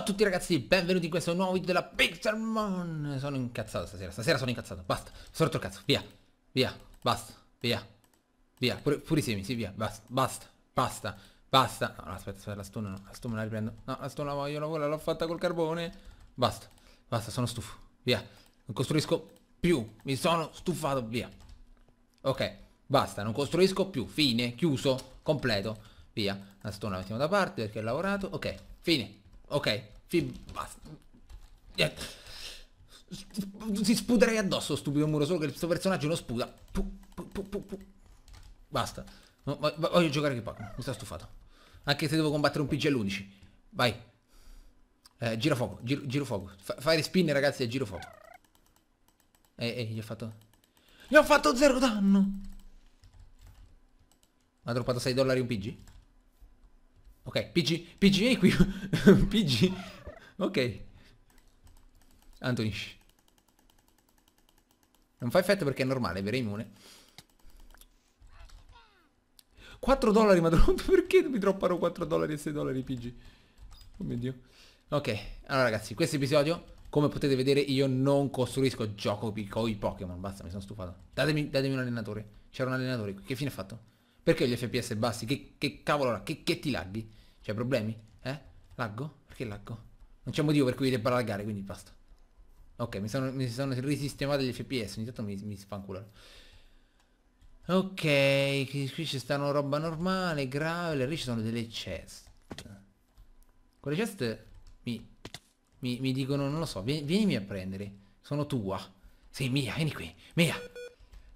Ciao a tutti ragazzi, benvenuti in questo nuovo video della Pixelmon Sono incazzato stasera, stasera sono incazzato, basta Sono rotto cazzo, via, via, basta, via Via, pure, pure i semi, sì via, basta, basta, basta Basta, no, aspetta, aspetta, la stun no, la stun la riprendo No, la stun la voglio, la voglio, l'ho fatta col carbone Basta, basta, sono stufo, via Non costruisco più, mi sono stufato, via Ok, basta, non costruisco più, fine, chiuso, completo Via, la stun la mettiamo da parte perché ho lavorato Ok, fine Ok, fin... basta. Niente. Ti spuderei addosso, stupido muro, solo che questo personaggio non spuda. Pu, pu, pu, basta. No, voglio giocare che Pokémon, mi sta stufato. Anche se devo combattere un PG all'11. Vai. Eh, giro fuoco, giro, giro fuoco. F fire spin ragazzi e giro fuoco. Ehi, eh, gli ho fatto... Gli ho fatto zero danno! Ha droppato 6 dollari un PG? Ok, PG, PG è qui. PG. Ok. Antonish Non fa effetto perché è normale, vero immune. 4 dollari, ma perché mi droppano 4 dollari e 6 dollari PG? Oh mio dio. Ok, allora ragazzi, questo episodio, come potete vedere, io non costruisco gioco con i Pokémon. Basta, mi sono stufato. Datemi, datemi un allenatore. C'era un allenatore qui. Che fine ha fatto? Perché gli FPS bassi? Che, che cavolo, che, che ti laghi? C'è cioè, problemi? Eh? Laggo? Perché laggo? Non c'è motivo per cui debba laggare, quindi basta. Ok, mi sono, mi sono risistemati gli FPS, ogni tanto mi, mi sfanculano. Ok, qui ci stanno roba normale, grave, lì ci sono delle chest. Quelle chest mi, mi, mi dicono, non lo so, vieni, vienimi a prendere. Sono tua. Sei mia, vieni qui, mia.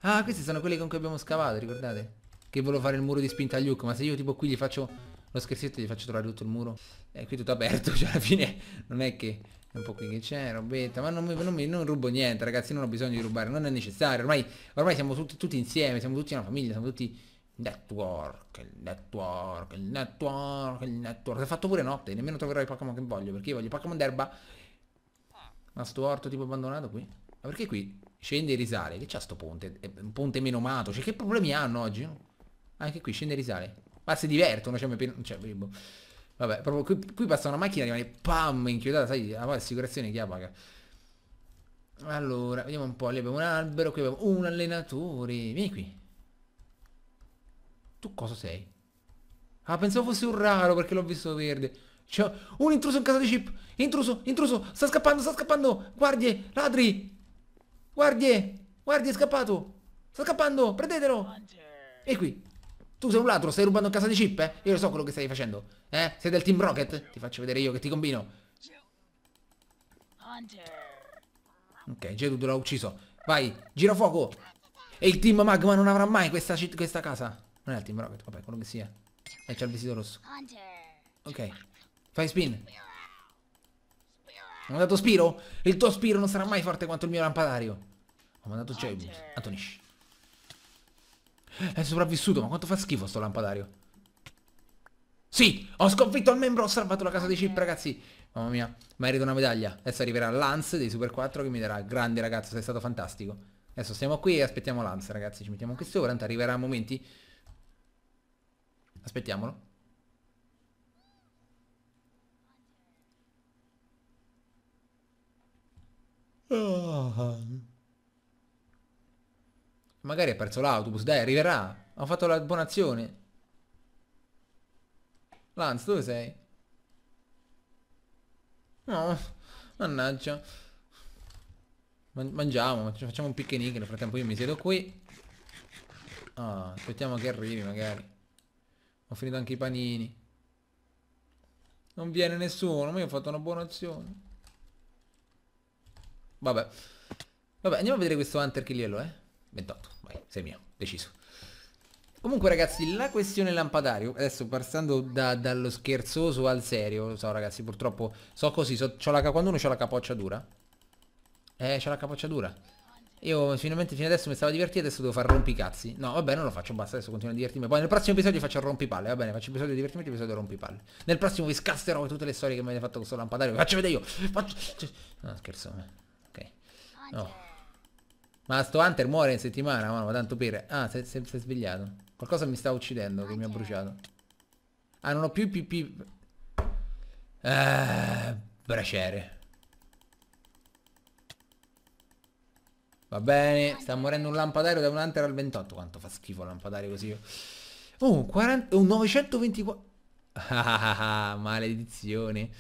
Ah, queste sono quelle con cui abbiamo scavato, ricordate? Che volevo fare il muro di spinta a Luke, ma se io tipo qui gli faccio lo scherzetto gli faccio trovare tutto il muro. È qui tutto aperto, cioè alla fine non è che... È un po' qui che c'è, robetta, ma non, mi, non, non rubo niente ragazzi, non ho bisogno di rubare, non è necessario, ormai, ormai siamo tutti, tutti insieme, siamo tutti una famiglia, siamo tutti... Network, il network, il network, il network. L'ho fatto pure notte, nemmeno troverò i Pokémon che voglio, perché io voglio Pokémon d'erba. Ma sto orto tipo abbandonato qui? Ma perché qui scende e risale? Che c'ha sto ponte? È un ponte menomato cioè che problemi hanno oggi? Anche qui scende e risale. Ma si divertono, cioè, cioè boh. Vabbè, proprio qui, qui, passa una macchina rimane pam inchiodata, sai, assicurazione, chi la paga? Allora, vediamo un po', lì abbiamo un albero, qui abbiamo un allenatore, vieni qui. Tu cosa sei? Ah, pensavo fosse un raro perché l'ho visto verde. C'è un intruso in casa di Chip! Intruso, intruso, sta scappando, sta scappando! Guardie, ladri! Guardie, guardie, è scappato! Sta scappando, prendetelo! E qui, tu sei un ladro, stai rubando a casa di Chip? Eh? Io lo so quello che stai facendo. Eh? Sei del Team Rocket? Ti faccio vedere io che ti combino. Ok, Gerudo l'ha ucciso. Vai, gira fuoco. E il Team Magma non avrà mai questa, questa casa. Non è il Team Rocket, vabbè, quello che sia. E eh, c'è il vestito rosso. Ok, fai spin. Ho mandato Spiro? Il tuo Spiro non sarà mai forte quanto il mio lampadario. Ho mandato Jebus. Antonish. È sopravvissuto, ma quanto fa schifo sto lampadario. Sì, ho sconfitto il membro, ho salvato la casa dei chip, ragazzi. Mamma mia, merito una medaglia. Adesso arriverà Lance dei Super 4 che mi darà grande ragazzo, sei stato fantastico. Adesso stiamo qui e aspettiamo Lance, ragazzi. Ci mettiamo anche sopra, tanto arriverà a momenti. Aspettiamolo. Oh. Magari ha perso l'autobus. Dai, arriverà. Ho fatto la buona azione. Lanz, dove sei? No, mannaggia. Man mangiamo, facciamo un picnic. Nel frattempo io mi siedo qui. Ah, aspettiamo che arrivi magari. Ho finito anche i panini. Non viene nessuno, ma io ho fatto una buona azione. Vabbè. Vabbè, andiamo a vedere questo Hunter che Eh? 28, vai, sei mio, deciso. Comunque ragazzi, la questione lampadario, adesso passando da, dallo scherzoso al serio, lo so ragazzi, purtroppo so così, so, la, quando uno ha la capoccia dura, eh, c'ha la capoccia dura. Io finalmente fino adesso mi stavo divertendo, adesso devo fare rompicazzi. No, vabbè, non lo faccio, basta, adesso continuo a divertirmi. Poi nel prossimo episodio faccio il rompipalle, va bene, faccio episodio di divertimento e episodio rompipalle. Nel prossimo vi scasterò tutte le storie che mi avete fatto con questo lampadario, vi faccio vedere io. Faccio... Cioè, no, scherzo. Eh, ok. No. Ma sto Hunter muore in settimana, ma tanto per... Ah, si è svegliato. Qualcosa mi sta uccidendo, che mi ha bruciato. Ah, non ho più pp... Eh, braciere. Va bene, sta morendo un lampadario da un Hunter al 28. Quanto fa schifo il lampadario così. Oh, uh, 40, un 924. Ah, maledizione.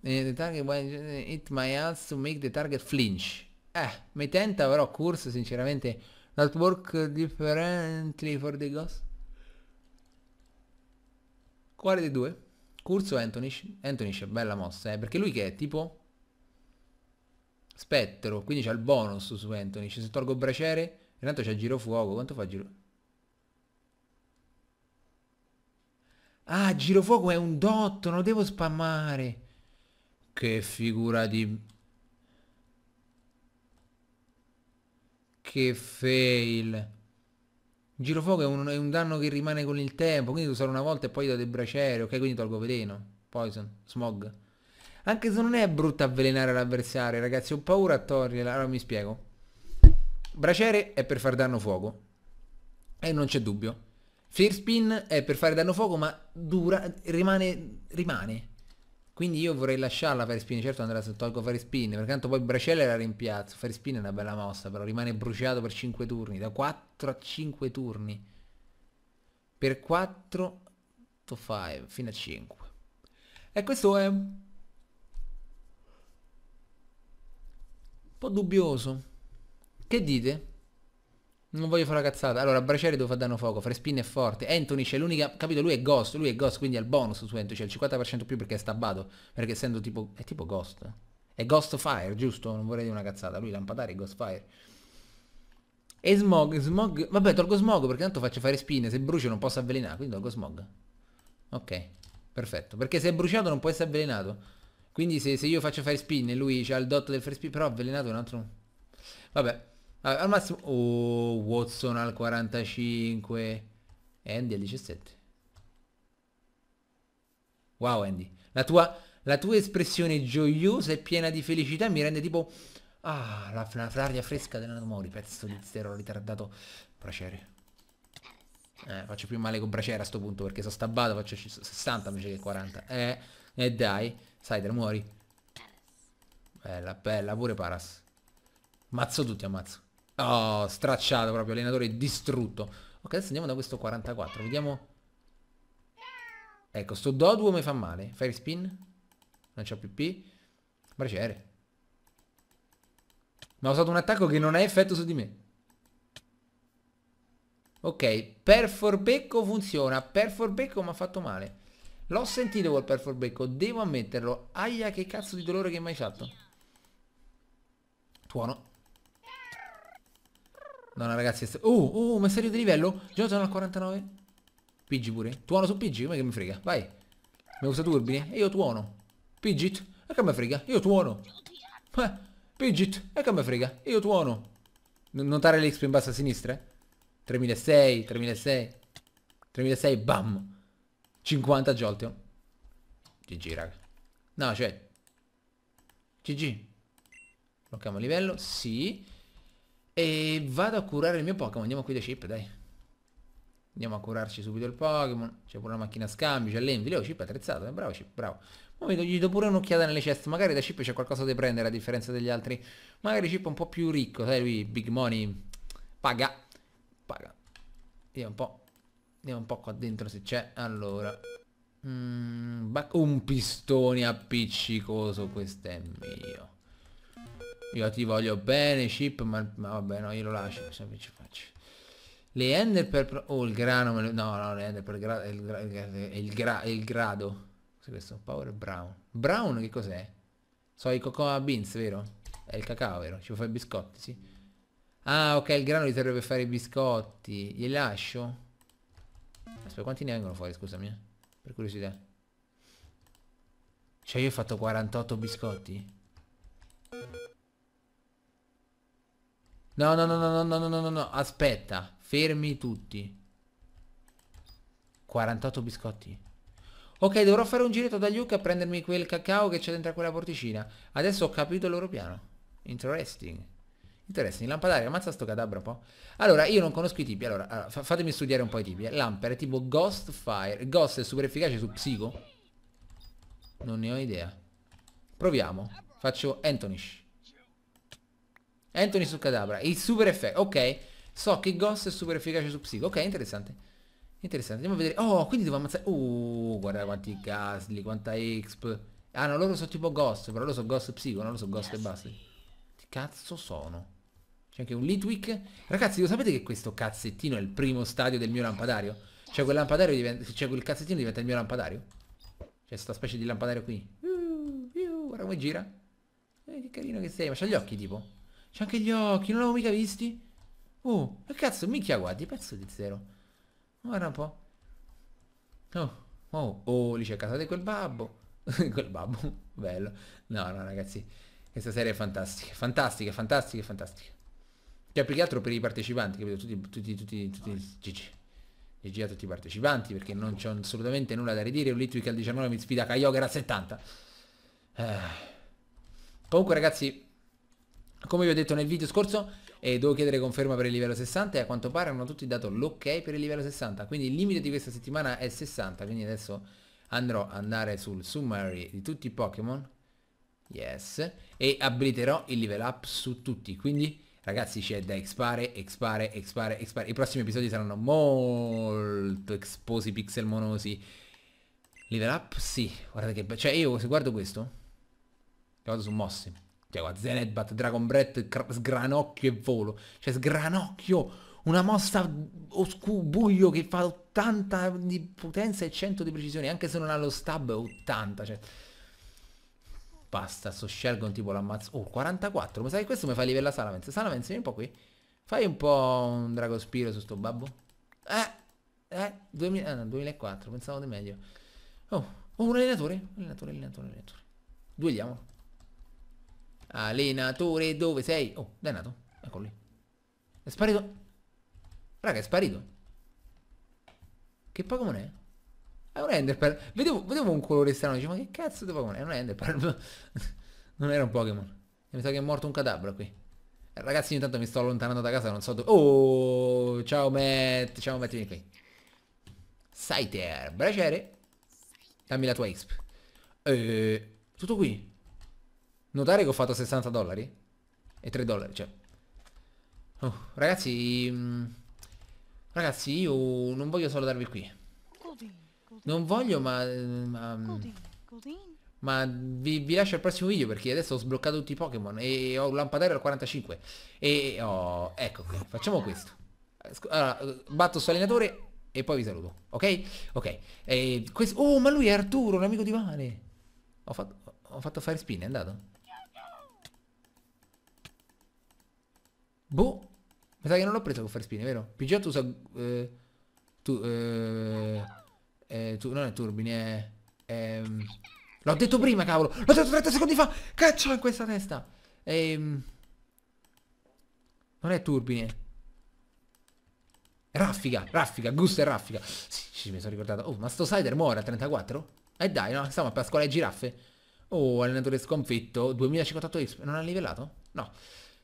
Hit my ass to make the target flinch. Eh, mi tenta però Curse sinceramente. Not work differently for the ghost. Quale dei due? Curse o Antonish? Antonish è bella mossa, eh, perché lui che è tipo... Spettro, quindi c'ha il bonus su Antonish. Cioè, se tolgo braciere, intanto c'ha fuoco, Quanto fa giro... Ah, giro fuoco è un dotto, non lo devo spammare. Che figura di... Che fail. Girofuoco è un, è un danno che rimane con il tempo, quindi usare una volta e poi do del braciere, ok? Quindi tolgo veleno, poison, smog. Anche se non è brutto avvelenare l'avversario, ragazzi, ho paura a toglierla. Allora mi spiego. Braciere è per far danno fuoco. E non c'è dubbio. Fear Spin è per fare danno fuoco, ma dura, rimane, rimane. Quindi io vorrei lasciarla fare spin, certo andrà se tolgo fare spin, perché tanto poi Bracella la rimpiazzo, fare spin è una bella mossa, però rimane bruciato per 5 turni, da 4 a 5 turni. Per 4 to 5, fino a 5. E questo è un po' dubbioso. Che dite? Non voglio fare la cazzata. Allora, Braciere devo fare danno fuoco. Frespin è forte. Anthony c'è l'unica... Capito? Lui è Ghost. Lui è Ghost, quindi ha il bonus su Anthony. C'è il 50% più perché è stabbato. Perché essendo tipo... È tipo Ghost. È Ghost Fire, giusto? Non vorrei dire una cazzata. Lui lampadare è Ghost Fire. E Smog, Smog... Vabbè, tolgo Smog perché tanto faccio fare spin. Se brucio non posso avvelenare, quindi tolgo Smog. Ok, perfetto. Perché se è bruciato non può essere avvelenato. Quindi se, se io faccio fare spin e lui ha il dot del fare spin... Però avvelenato è un altro... Vabbè. Vabbè, al massimo... Oh, Watson al 45. Andy al 17. Wow, Andy. La tua, la tua espressione gioiosa e piena di felicità mi rende tipo... Ah, la, la, l'aria fresca della Mori, pezzo di zero ritardato. Bracere. Eh, faccio più male con Bracere a sto punto perché sono stabbato, faccio 60 invece che 40. Eh, e eh dai, Sider muori. Bella, bella, pure Paras. Mazzo tutti, ammazzo. Oh, stracciato proprio, allenatore distrutto. Ok, adesso andiamo da questo 44, vediamo... Ecco, sto Doduo mi fa male. Fire spin. Non c'ho più P. Braciere. Ma ha usato un attacco che non ha effetto su di me. Ok, perforbecco funziona. Perforbecco mi ha fatto male. L'ho sentito col perforbecco, devo ammetterlo. Aia che cazzo di dolore che mi hai fatto. Tuono. No, no, ragazzi. Oh, oh, uh, uh serio di livello. Già sono al 49. Pidgi pure. Tuono su Pidgi, come che mi frega? Vai. Mi usa turbine? E io tuono. Pidgit? E che mi frega? Io tuono. Eh, Pidgit? E che mi frega? Io tuono. Notare l'XP in basso a sinistra? Eh? 3006, 3006. 3600, bam. 50 Jolteon. GG, raga. No, cioè... GG. Blocchiamo il livello, sì. E vado a curare il mio Pokémon. Andiamo qui da Chip, dai. Andiamo a curarci subito il Pokémon. C'è pure una macchina a scambio, c'è l'Envy. Oh, Chip è attrezzato. Eh? Bravo, Chip, bravo. Ma gli do pure un'occhiata nelle chest. Magari da Chip c'è qualcosa da prendere a differenza degli altri. Magari Chip è un po' più ricco, sai lui, Big Money. Paga. Paga. Vediamo un po'. Vediamo un po' qua dentro se c'è. Allora. Mm, un pistone appiccicoso, questo è mio. Io ti voglio bene, chip, ma, ma vabbè, no, io lo lascio, sempre ci faccio. Le ender per... Oh, il grano, me lo... no, no, le ender per gra... il, gra... il, gra... il grado. Cos'è questo? Power brown. Brown che cos'è? So i cocoa beans, vero? È il cacao, vero? Ci vuoi fare i biscotti, sì? Ah, ok, il grano gli serve per fare i biscotti. Gli lascio? Aspetta, quanti ne vengono fuori, scusami, eh? Per curiosità. Cioè io ho fatto 48 biscotti? No, no, no, no, no, no, no, no, no, aspetta. Fermi tutti. 48 biscotti. Ok, dovrò fare un giretto da Luke a prendermi quel cacao che c'è dentro quella porticina. Adesso ho capito il loro piano. Interesting. Interesting, lampadario, ammazza sto cadabra un po'. Allora, io non conosco i tipi, allora, allora ah, fatemi studiare un po' i tipi. Eh. Lamper è tipo Ghost Fire. Ghost è super efficace su Psico? Non ne ho idea. Proviamo. Faccio Antonish. Anthony su Cadabra. Il super effetto. Ok. So che Ghost è super efficace su Psico. Ok, interessante. Interessante. Andiamo a vedere. Oh, quindi devo ammazzare. Uh, guarda quanti Gasly, quanta XP. Ah no, loro sono tipo Ghost, però loro sono Ghost Psico, non lo so Ghost yes. e basta. Che cazzo sono? C'è anche un Litwick. Ragazzi, lo sapete che questo cazzettino è il primo stadio del mio lampadario? Cioè quel lampadario diventa... Cioè quel cazzettino diventa il mio lampadario? C'è sta specie di lampadario qui. Uh, uh, guarda come gira. Eh, che carino che sei, ma c'ha gli occhi tipo. C'è anche gli occhi, non l'avevo mica visti. Oh, che cazzo, minchia guardi, pezzo di zero. Guarda un po'. Oh, oh, oh, lì c'è casa di quel babbo. quel babbo, bello. No, no, ragazzi, questa serie è fantastica, fantastica, fantastica, fantastica. Cioè, più che altro per i partecipanti, capito? Tutti, tutti, tutti, tutti, GG. GG a tutti i partecipanti, perché non c'è assolutamente nulla da ridire. Un Litwick al 19 mi sfida Kyogre al 70. Eh. Comunque, ragazzi, come vi ho detto nel video scorso e eh, devo chiedere conferma per il livello 60 e a quanto pare hanno tutti dato l'ok per il livello 60 quindi il limite di questa settimana è 60 quindi adesso andrò ad andare sul summary di tutti i Pokémon yes e abiliterò il level up su tutti quindi ragazzi c'è da expare expare expare expare i prossimi episodi saranno molto esposi pixel monosi level up sì guardate che cioè io se guardo questo vado su mossi cioè qua Zenebat, Dragon Breath, sgranocchio e volo. Cioè sgranocchio, una mossa oscu- buio che fa 80 di potenza e 100 di precisione, anche se non ha lo stab 80. Cioè... Basta, sto Shelgon tipo l'ammazzo. Oh, 44. Ma sai che questo mi fa livella Salamence? Salamence, vieni un po' qui. Fai un po' un Dragospiro su sto babbo. Eh, eh, 2000, ah, 2004, pensavo di meglio. Oh, oh, un allenatore, allenatore, allenatore, allenatore. Duelliamo. Allenatore, dove sei? Oh, nato. Eccolo lì. È sparito. Raga, è sparito. Che Pokémon è? È un Enderpearl. Vedevo, vedevo, un colore strano. Dicevo, ma che cazzo di Pokémon? È un Enderpearl. non era un Pokémon. Mi sa che è morto un cadavero qui. Eh, ragazzi, intanto mi sto allontanando da casa, non so dove... Oh, ciao Matt. Ciao Matt, vieni qui. Saiter, piacere. Dammi la tua exp. Eh, tutto qui. Notare che ho fatto 60 dollari? E 3 dollari, cioè. Oh, ragazzi... Mm, ragazzi, io non voglio salutarvi qui. Non voglio, ma... Mm, ma, mm, ma vi, vi, lascio al prossimo video perché adesso ho sbloccato tutti i Pokémon e ho un lampadario al 45. E oh, ecco qui, facciamo questo. Allora, batto su allenatore e poi vi saluto, ok? Ok. E questo, oh, ma lui è Arturo, un amico di Vane. Ho fatto, ho fatto fare spin, è andato? Boh. Mi sa che non l'ho preso con fare spine, vero? PGA tu usa... Eh, tu, eh, eh, tu... Non è turbine, è... Ehm, l'ho detto prima, cavolo! L'ho detto 30 secondi fa! Caccia in questa testa! Ehm, non è turbine. Raffica, raffica, gusto e raffica. Sì, sì, mi sono ricordato. Oh, ma sto Sider muore a 34? E eh dai, no, stiamo a scuola di giraffe. Oh, allenatore sconfitto, 2058 XP. Non ha livellato? No,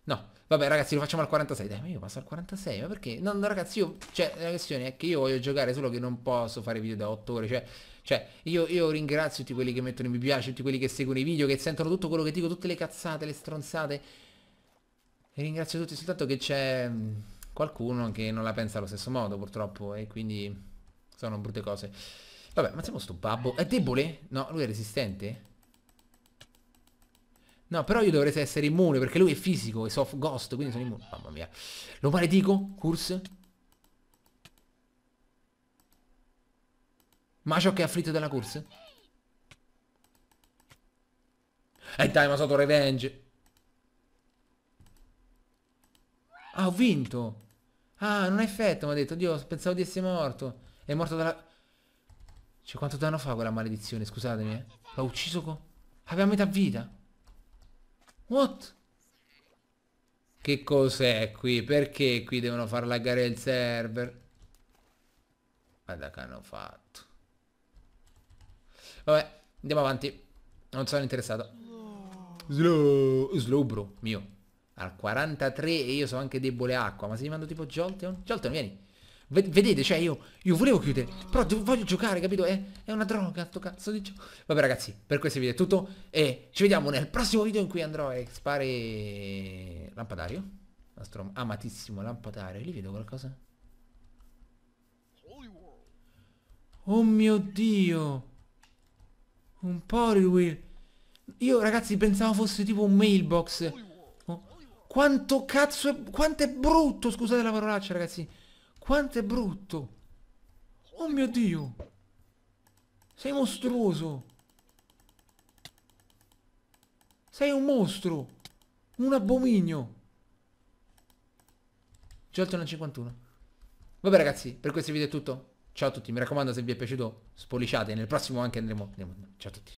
no. Vabbè ragazzi lo facciamo al 46 Dai ma io passo al 46 Ma perché? No, no ragazzi io Cioè la questione è che io voglio giocare Solo che non posso fare video da 8 ore Cioè, cioè io, io, ringrazio tutti quelli che mettono mi piace Tutti quelli che seguono i video Che sentono tutto quello che dico Tutte le cazzate, le stronzate E ringrazio tutti Soltanto che c'è mm, qualcuno che non la pensa allo stesso modo purtroppo E quindi sono brutte cose Vabbè ma siamo sto babbo È debole? No lui è resistente? No, però io dovrei essere immune perché lui è fisico, e soft ghost, quindi sono immune. Mamma mia. Lo maledico, Kurs. che è afflitto dalla Kurs? E eh, dai, ma sotto revenge. Ah, ho vinto. Ah, non ha effetto, mi ha detto. Dio, pensavo di essere morto. È morto dalla... Cioè, quanto danno fa quella maledizione? Scusatemi, eh. L'ho ucciso con... Aveva metà vita. What? Che cos'è qui? Perché qui devono far laggare il server? Guarda che hanno fatto. Vabbè, andiamo avanti. Non sono interessato. Slow, slow bro, mio. Al 43 e io sono anche debole acqua. Ma se gli mando tipo Jolteon? Jolteon, vieni. Vedete, cioè io, io volevo chiudere, però voglio giocare, capito? È, è una droga, sto cazzo di gioco. Vabbè ragazzi, per questo video è tutto e ci vediamo nel prossimo video in cui andrò a expare lampadario. Nostro amatissimo lampadario. Lì vedo qualcosa? Oh mio Dio! Un Poliwheel! Io ragazzi pensavo fosse tipo un mailbox. Oh, quanto cazzo è... Quanto è brutto, scusate la parolaccia ragazzi. Quanto è brutto! Oh mio Dio! Sei mostruoso! Sei un mostro! Un abominio! Jolteon 51. Vabbè ragazzi, per questo video è tutto. Ciao a tutti, mi raccomando se vi è piaciuto spolliciate. nel prossimo anche andremo... andremo. Ciao a tutti.